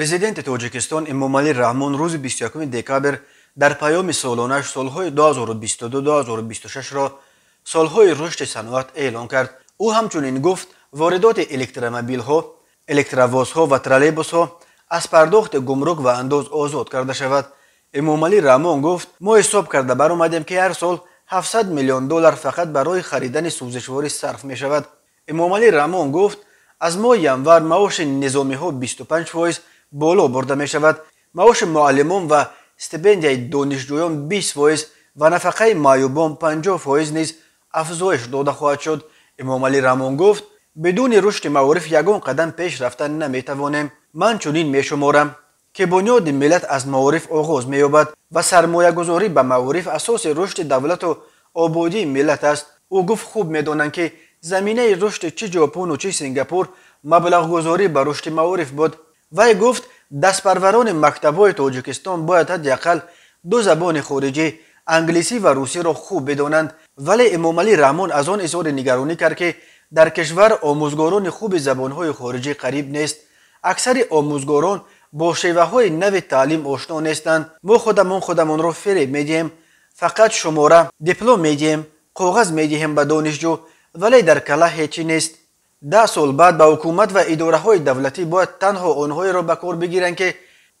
Президенти Тоҷикистон Эмомалӣ Раҳмон рӯзи 21 декабр дар паёми солонааш солҳои 2022-2026-ро солҳои рушди саноат эълон кард. ӯ ҳамчунин гуфт, воридоти электромобилҳо, электровозҳо ва троллейбусҳо аз пардохти гумрук ва андоз озод карда шавад. Эмомалӣ Раҳмон гуфт, мо ҳисоб карда баромадем, ки ҳар сол 700 миллион доллар фақат барои харидани сӯзишворӣ сарф мешавад. Эмомалӣ Раҳмон гуфт, аз моҳи январ маоши низомиҳо 25 фоиз بالا برده می شود معاش معلمان و استبندی دانشجویان 20 فایز و نفقه مایوبان 50 فایز نیز افزایش داده خواهد شد امام علی رامون گفت بدون رشد معارف یگان قدم پیش رفتن نمی من چونین می که بنیاد ملت از معارف آغاز می و سرمایه گذاری به معارف اساس رشد دولت و آبادی ملت است او گفت خوب می که زمینه رشد چی ژاپن و چی سنگاپور مبلغ گذاری به رشد معارف بود وی گفت دستپروران مکتبای توجکستان باید حداقل دو زبان خارجی انگلیسی و روسی را رو خوب بدانند ولی امامالی رامون از آن اصحار نگرانی کرد که در کشور آموزگاران خوب زبان های خارجی قریب نیست. اکثر آموزگاران با شیوه های نو تعلیم آشنا نیستند. ما خودمون خودمون رو فری میدیم، فقط شماره، دیپلم میدیم، قوغز میدیم به دانشجو ولی در کلا هیچی نیست. ده سال بعد به حکومت و اداره های دولتی باید تنها آنهایی را به کار بگیرند که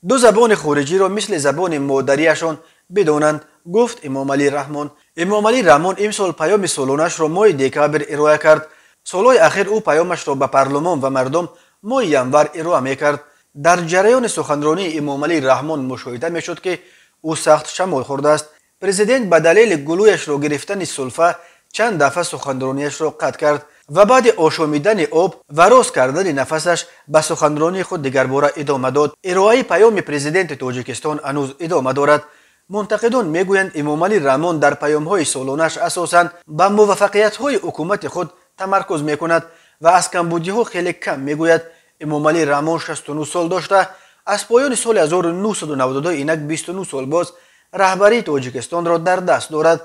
دو زبان خارجی را مثل زبان مادریشان بدانند گفت امام علی رحمان امام علی رحمان امسال پیام سالانش را ماه دکبر ارائه کرد سالهای اخیر او پیامش را به پارلمان و مردم ماه ینور ارائه میکرد در جریان سخنرانی امام علی رحمان مشاهده میشد که او سخت شمال خورده است پرزیدنت به دلیل گلویش را گرفتن سلفه چند دفعه سخنرانیش را قطع کرد ва баъди ошомидани об ва рост кардани нафасаш ба суханронии худ дигарбора идома дод ироаи паёми президенти тоҷикистон ҳанӯз идома дорад мунтақидон мегӯянд эмомалӣ раҳмон дар паёмҳои солонааш асосан ба муваффақиятҳои ҳукумати худ тамаркуз мекунад ва аз камбудиҳо хеле кам мегӯяд эмомалӣ раҳмон 69 сол дошта аз поёни соли 1992 инак 29 сол боз раҳбарии тоҷикистонро дар даст дорад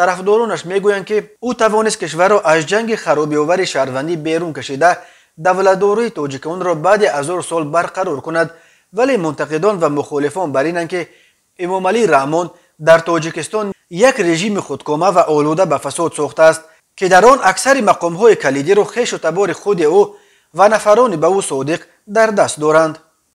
طرفدارانش میگویند که او توانست کشور را از جنگ خرابیآور شهروندی بیرون کشیده دولتداری توجیکون را بعد هزار سال برقرار کند ولی منتقدان و مخالفان بر اینند که امام علی رحمان در تاجیکستان یک رژیم خودکامه و آلوده به فساد ساخته است که در آن اکثر های کلیدی را خیش و تبار خود او و نفران به او صادق در دست دارند